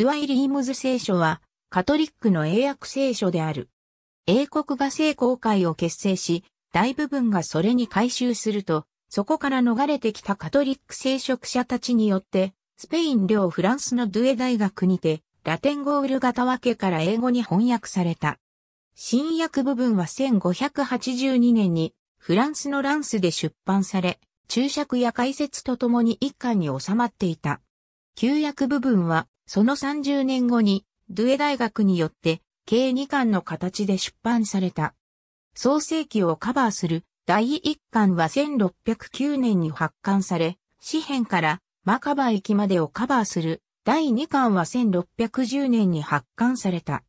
トゥワイリームズ聖書は、カトリックの英訳聖書である。英国が聖公会を結成し、大部分がそれに改修すると、そこから逃れてきたカトリック聖職者たちによって、スペイン領フランスのドゥエ大学にて、ラテン語ウルガタワから英語に翻訳された。新訳部分は1582年にフランスのランスで出版され、注釈や解説とともに一巻に収まっていた。旧訳部分はその30年後に、ドゥエ大学によって、計2巻の形で出版された。創世記をカバーする第1巻は1609年に発刊され、詩編からマカバ駅までをカバーする第2巻は1610年に発刊された。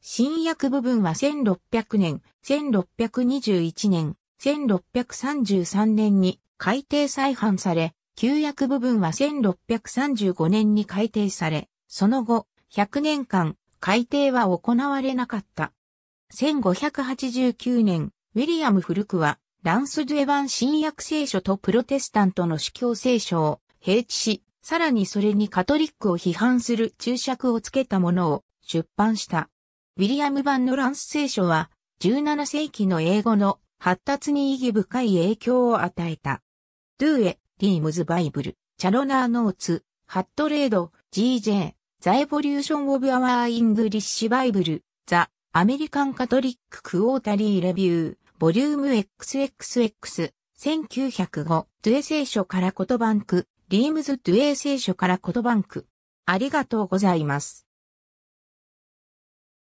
新約部分は1600年、1621年、1633年に改訂再版され、旧約部分は1635年に改訂され、その後、100年間、改定は行われなかった。1589年、ウィリアム・フルクは、ランス・ドゥエヴァン新約聖書とプロテスタントの主教聖書を併置し、さらにそれにカトリックを批判する注釈をつけたものを出版した。ウィリアム版のランス聖書は、17世紀の英語の発達に意義深い影響を与えた。ドゥエ、リームズ・バイブル、チャロナー・ノーツ、ハットレード、GJ、The Evolution of Our English Bible, The American Catholic Quarterly Review, Volume XXX, 1905、ドゥエ聖書から言バンク、リームズ・ドゥエ聖書から言バンク。ありがとうございます。